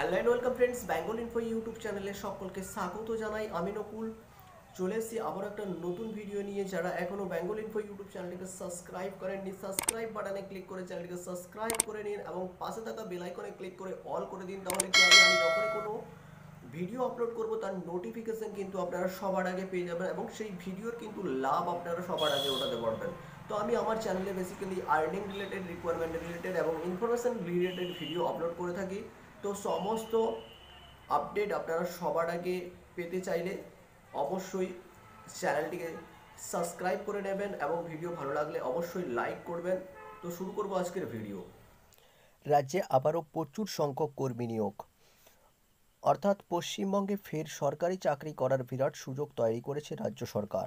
hello and welcome friends Bengal info YouTube চ্যানেলে সকলকে স্বাগত জানাই আমি নকুল চলে এসেছি আবার একটা নতুন ভিডিও নিয়ে যারা এখনও বেঙ্গল ইনফো ইউটিউব চ্যানেলটিকে সাবস্ক্রাইব করেননি সাবস্ক্রাইব বাটনে ক্লিক করে চ্যানেলটিকে সাবস্ক্রাইব করে নিন এবং পাশে থাকা বেলাইকনে ক্লিক করে অল করে দিন তাহলে কি হবে আমি যখনই কোনো ভিডিও আপলোড করব তার নোটিফিকেশান কিন্তু আপনারা সবার আগে পেয়ে যাবেন এবং সেই ভিডিওর কিন্তু লাভ আপনারা সবার আগে ওঠাতে পারবেন তো আমি আমার চ্যানেলে basically earning related requirement related এবং ইনফরমেশান রিলেটেড ভিডিও আপলোড করে থাকি তো সমস্ত আপডেট আপনারা সবার আগে পেতে চাইলে অবশ্যই চ্যানেলটিকে সাবস্ক্রাইব করে নেবেন এবং ভিডিও ভালো লাগলে অবশ্যই লাইক করবেন তো শুরু করব আজকের ভিডিও রাজ্যে আবারও প্রচুর সংখ্যক কর্মী নিয়োগ অর্থাৎ পশ্চিমবঙ্গে ফের সরকারি চাকরি করার বিরাট সুযোগ তৈরি করেছে রাজ্য সরকার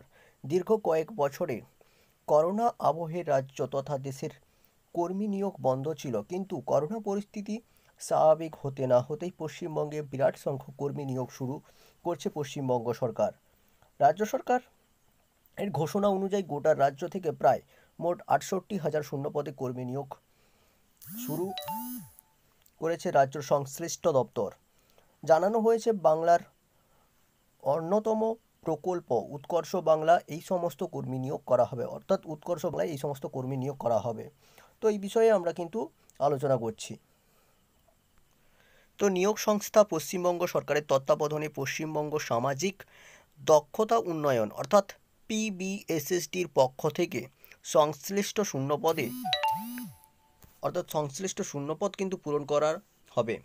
দীর্ঘ কয়েক বছরে করোনা আবহে রাজ্য তথা দেশের কর্মী নিয়োগ বন্ধ ছিল কিন্তু করোনা পরিস্থিতি স্বাভাবিক হতে না হতেই পশ্চিমবঙ্গে বিরাট সংখ্যক কর্মী নিয়োগ শুরু করছে পশ্চিমবঙ্গ সরকার রাজ্য সরকার এর ঘোষণা অনুযায়ী গোটা রাজ্য থেকে প্রায় মোট আটষট্টি হাজার শূন্যপদে কর্মী নিয়োগ শুরু করেছে রাজ্য সংশ্লিষ্ট দপ্তর জানানো হয়েছে বাংলার অন্যতম প্রকল্প উৎকর্ষ বাংলা এই সমস্ত কর্মী নিয়োগ করা হবে অর্থাৎ উৎকর্ষ বাংলায় এই সমস্ত কর্মী নিয়োগ করা হবে তো এই বিষয়ে আমরা কিন্তু আলোচনা করছি তো নিয়োগ সংস্থা পশ্চিমবঙ্গ সরকারের তত্ত্বাবধানে পশ্চিমবঙ্গ সামাজিক দক্ষতা উন্নয়ন অর্থাৎ পিবিএসএসটির পক্ষ থেকে সংশ্লিষ্ট শূন্যপদে অর্থাৎ সংশ্লিষ্ট শূন্যপদ কিন্তু পূরণ করার হবে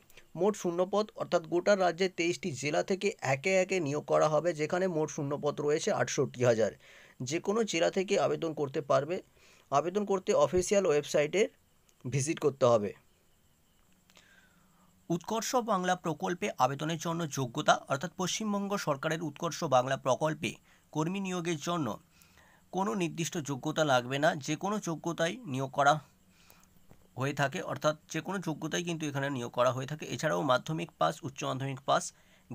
মোট শূন্যপদ অর্থাৎ গোটা রাজ্যে তেইশটি জেলা থেকে একে একে নিয়োগ করা হবে যেখানে মোট শূন্যপদ রয়েছে আটষট্টি হাজার যে কোনো জেলা থেকে আবেদন করতে পারবে আবেদন করতে অফিসিয়াল ওয়েবসাইটে ভিজিট করতে হবে উৎকর্ষ বাংলা প্রকল্পে আবেদনের জন্য যোগ্যতা অর্থাৎ পশ্চিমবঙ্গ সরকারের উৎকর্ষ বাংলা প্রকল্পে কর্মী নিয়োগের জন্য কোনো নির্দিষ্ট যোগ্যতা লাগবে না যে কোনো যোগ্যতায় নিয়োগ করা হয়ে থাকে অর্থাৎ যে কোনো যোগ্যতাই কিন্তু এখানে নিয়োগ করা হয়ে থাকে এছাড়াও মাধ্যমিক পাস উচ্চ মাধ্যমিক পাস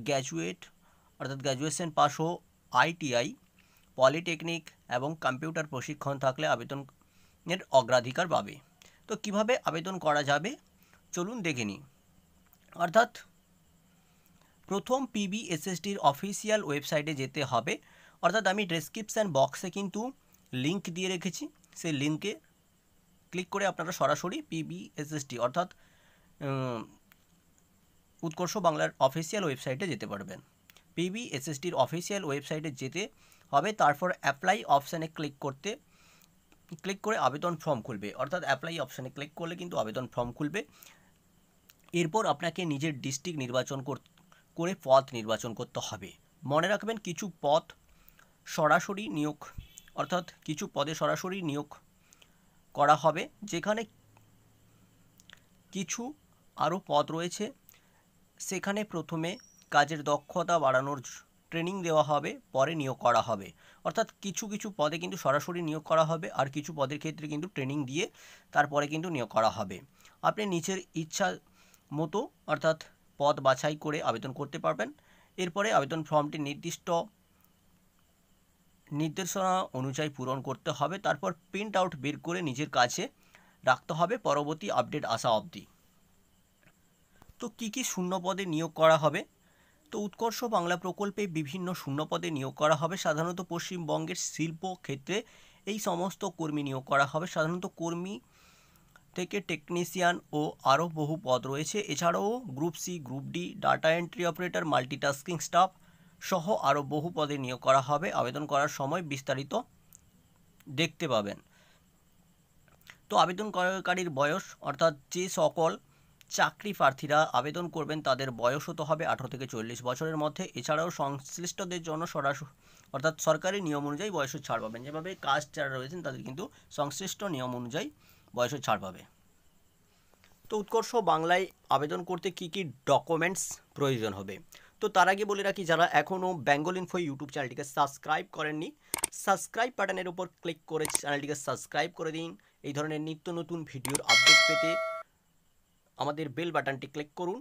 গ্র্যাজুয়েট অর্থাৎ গ্র্যাজুয়েশন পাস ও আইটিআই পলিটেকনিক এবং কম্পিউটার প্রশিক্ষণ থাকলে আবেদনের অগ্রাধিকার পাবে তো কিভাবে আবেদন করা যাবে চলুন দেখে নিই অর্থাৎ প্রথম পিবি এসএসডির অফিসিয়াল ওয়েবসাইটে যেতে হবে অর্থাৎ আমি ডেসক্রিপশান বক্সে কিন্তু লিঙ্ক দিয়ে রেখেছি সেই লিঙ্কে ক্লিক করে আপনারা সরাসরি পিবি এসএসডি অর্থাৎ উৎকর্ষ বাংলার অফিসিয়াল ওয়েবসাইটে যেতে পারবেন পিবি এসএসডির অফিসিয়াল ওয়েবসাইটে যেতে হবে তারপর অ্যাপ্লাই অপশানে ক্লিক করতে ক্লিক করে আবেদন ফর্ম খুলবে অর্থাৎ অ্যাপ্লাই অপশানে ক্লিক করলে কিন্তু আবেদন ফর্ম খুলবে এরপর আপনাকে নিজের ডিস্ট্রিক্ট নির্বাচন করে পদ নির্বাচন করতে হবে মনে রাখবেন কিছু পদ সরাসরি নিয়োগ অর্থাৎ কিছু পদে সরাসরি নিয়োগ করা হবে যেখানে কিছু আরও পদ রয়েছে সেখানে প্রথমে কাজের দক্ষতা বাড়ানোর ট্রেনিং দেওয়া হবে পরে নিয়োগ করা হবে অর্থাৎ কিছু কিছু পদে কিন্তু সরাসরি নিয়োগ করা হবে আর কিছু পদের ক্ষেত্রে কিন্তু ট্রেনিং দিয়ে তারপরে কিন্তু নিয়োগ করা হবে আপনি নিজের ইচ্ছা মতো অর্থাৎ পদ বাছাই করে আবেদন করতে পারবেন এরপরে আবেদন ফর্মটি নির্দিষ্ট নির্দেশনা অনুযায়ী পূরণ করতে হবে তারপর প্রিন্ট আউট বের করে নিজের কাছে রাখতে হবে পরবর্তী আপডেট আসা অবধি তো কী কী পদে নিয়োগ করা হবে তো উৎকর্ষ বাংলা প্রকল্পে বিভিন্ন শূন্য পদে নিয়োগ করা হবে সাধারণত পশ্চিমবঙ্গের শিল্প ক্ষেত্রে এই সমস্ত কর্মী নিয়োগ করা হবে সাধারণত কর্মী থেকে টেকনিশিয়ান ও আরও বহু পদ রয়েছে এছাড়াও group C group D data entry operator multitasking staff সহ আরও বহু পদে নিয়োগ করা হবে আবেদন করার সময় বিস্তারিত দেখতে পাবেন তো আবেদনকারীর বয়স অর্থাৎ যে সকল চাকরি প্রার্থীরা আবেদন করবেন তাদের বয়স হতে হবে আঠারো থেকে চল্লিশ বছরের মধ্যে এছাড়াও সংশ্লিষ্টদের জন্য সরাসরি অর্থাৎ সরকারি নিয়ম অনুযায়ী বয়সের ছাড় পাবেন যেভাবে কাজ যারা রয়েছেন তাদের কিন্তু সংশ্লিষ্ট নিয়ম অনুযায়ী বয়সের ছাড় পাবে তো উৎকর্ষ বাংলায় আবেদন করতে কি কি ডকুমেন্টস প্রয়োজন হবে তো তার আগে বলে রাখি যারা এখনও বেঙ্গল ইনফো ইউটিউব চ্যানেলটিকে সাবস্ক্রাইব করেননি সাবস্ক্রাইব বাটনের উপর ক্লিক করে চ্যানেলটিকে সাবস্ক্রাইব করে দিন এই ধরনের নিত্য নতুন ভিডিওর আপডেট পেতে আমাদের বেল বাটনটি ক্লিক করুন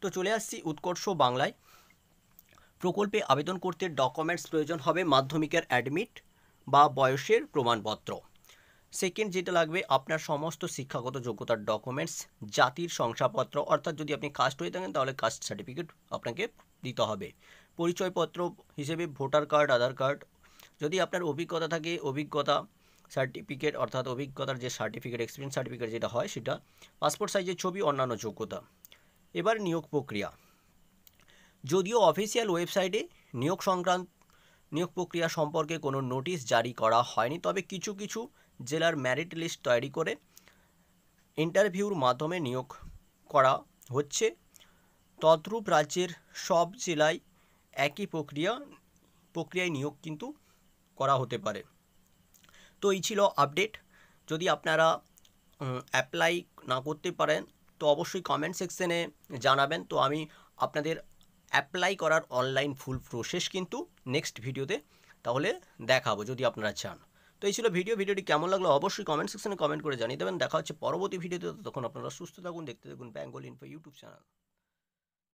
তো চলে আসছি উৎকর্ষ বাংলায় প্রকল্পে আবেদন করতে ডকুমেন্টস প্রয়োজন হবে মাধ্যমিকের অ্যাডমিট বা বয়সের প্রমাণপত্র সেকেন্ড যেটা লাগবে আপনার সমস্ত শিক্ষাগত যোগ্যতার ডকুমেন্টস জাতির শংসাপত্র অর্থাৎ যদি আপনি কাস্ট হয়ে থাকেন তাহলে কাস্ট সার্টিফিকেট আপনাকে দিতে হবে পরিচয়পত্র হিসেবে ভোটার কার্ড আধার কার্ড যদি আপনার অভিজ্ঞতা থাকে অভিজ্ঞতা সার্টিফিকেট অর্থাৎ অভিজ্ঞতার যে সার্টিফিকেট এক্সপিরিয়েন্স সার্টিফিকেট যেটা হয় সেটা পাসপোর্ট সাইজের ছবি অন্যান্য যোগ্যতা এবার নিয়োগ প্রক্রিয়া যদিও অফিসিয়াল ওয়েবসাইটে নিয়োগ সংক্রান্ত নিয়োগ প্রক্রিয়া সম্পর্কে কোনো নোটিশ জারি করা হয়নি তবে কিছু কিছু জেলার ম্যারিট লিস্ট তৈরি করে ইন্টারভিউর মাধ্যমে নিয়োগ করা হচ্ছে তদ্রূপ রাজ্যের সব জেলায় একই প্রক্রিয়া প্রক্রিয়ায় নিয়োগ কিন্তু করা হতে পারে তো এই ছিল আপডেট যদি আপনারা অ্যাপ্লাই না করতে পারেন তো অবশ্যই কমেন্ট সেকশনে জানাবেন তো আমি আপনাদের অ্যাপ্লাই করার অনলাইন ফুল প্রসেস কিন্তু নেক্সট ভিডিওতে তাহলে দেখাবো যদি আপনারা চান তো এই ছিল ভিডিও ভিডিওটি কেমন লাগলো অবশ্যই কমেন্ট সেকশনে কমেন্ট করে জানিয়ে দেবেন দেখা হচ্ছে পরবর্তী ভিডিওতে তখন আপনারা সুস্থ থাকুন দেখতে থাকুন বেঙ্গল ইনফো ইউটিউব চ্যানেল